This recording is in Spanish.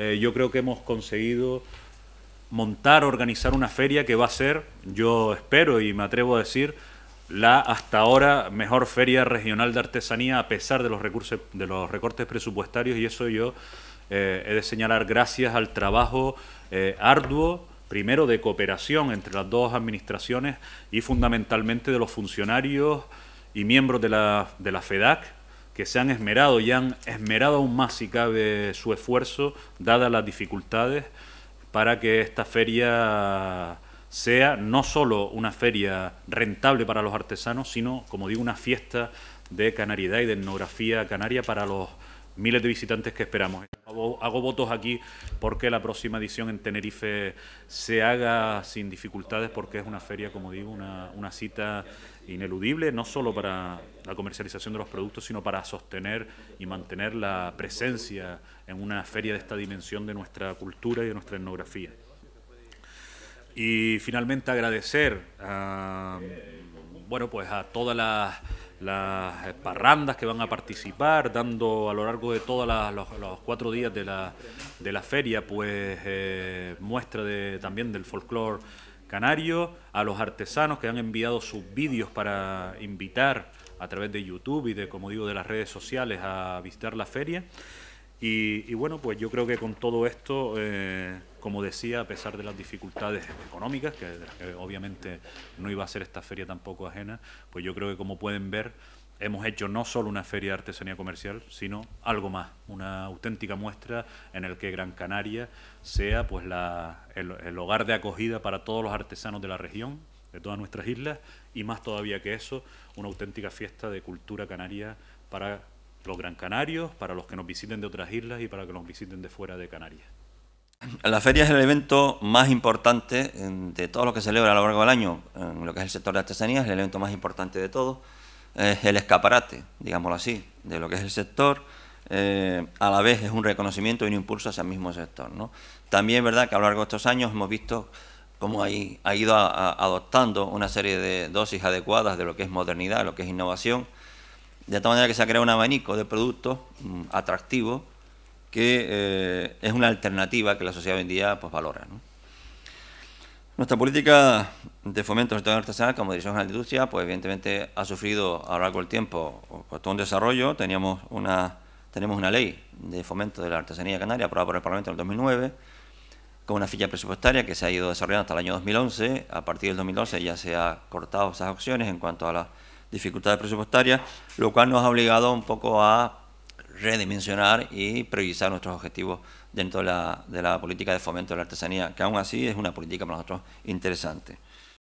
Eh, yo creo que hemos conseguido montar, organizar una feria que va a ser, yo espero y me atrevo a decir, la hasta ahora mejor feria regional de artesanía a pesar de los recursos de los recortes presupuestarios y eso yo eh, he de señalar gracias al trabajo eh, arduo primero de cooperación entre las dos administraciones y fundamentalmente de los funcionarios y miembros de la, de la FEDAC que se han esmerado y han esmerado aún más si cabe su esfuerzo, dadas las dificultades, para que esta feria sea no solo una feria rentable para los artesanos, sino, como digo, una fiesta de canariedad y de etnografía canaria para los miles de visitantes que esperamos hago, votos aquí porque la próxima edición en Tenerife se haga sin dificultades, porque es una feria, como digo, una, cita ineludible, no solo para la comercialización de los productos, sino para sostener y mantener la presencia en una feria de esta dimensión de nuestra cultura y de nuestra etnografía. Y finalmente agradecer bueno, pues a todas las las parrandas que van a participar, dando a lo largo de todos los, cuatro días de la, de la feria, pues eh, muestra también del folclore canario, a los artesanos que han enviado sus vídeos para invitar a través de YouTube y de, como digo, de las redes sociales a visitar la feria. Y, bueno, pues yo creo que con todo esto eh, como decía, a pesar de las dificultades económicas, que, obviamente no iba a ser esta feria tampoco ajena, pues yo creo que como pueden ver, hemos hecho no solo una feria de artesanía comercial, sino algo más, una auténtica muestra en el que Gran Canaria sea pues el, hogar de acogida para todos los artesanos de la región, de todas nuestras islas, y más todavía que eso, una auténtica fiesta de cultura canaria para los gran canarios, para los que nos visiten de otras islas y para que nos visiten de fuera de Canarias. La feria es el evento más importante de todo lo que se celebra a lo largo del año en lo que es el sector de artesanías, el evento más importante de todo. Es el escaparate, digámoslo así, de lo que es el sector. Eh, a la vez es un reconocimiento y un impulso hacia el mismo sector. También es verdad que a lo largo de estos años hemos visto cómo ha ido adoptando una serie de dosis adecuadas de lo que es modernidad, lo que es innovación, de tal manera que se ha creado un abanico de productos mm, atractivos que eh, es una alternativa que la sociedad hoy en día pues, valora. Nuestra política de fomento del sector artesanía como dirección general de industria, pues evidentemente ha sufrido a lo largo del tiempo pues, todo un desarrollo. Teníamos una, tenemos una ley de fomento de la artesanía canaria aprobada por el Parlamento en el 2009, con una ficha presupuestaria que se ha ido desarrollando hasta el año 2011. A partir del 2012 ya se ha cortado esas opciones en cuanto a las dificultades presupuestarias, lo cual nos ha obligado un poco a redimensionar y priorizar nuestros objetivos dentro de la, de la política de fomento de la artesanía, que aún así es una política para nosotros interesante.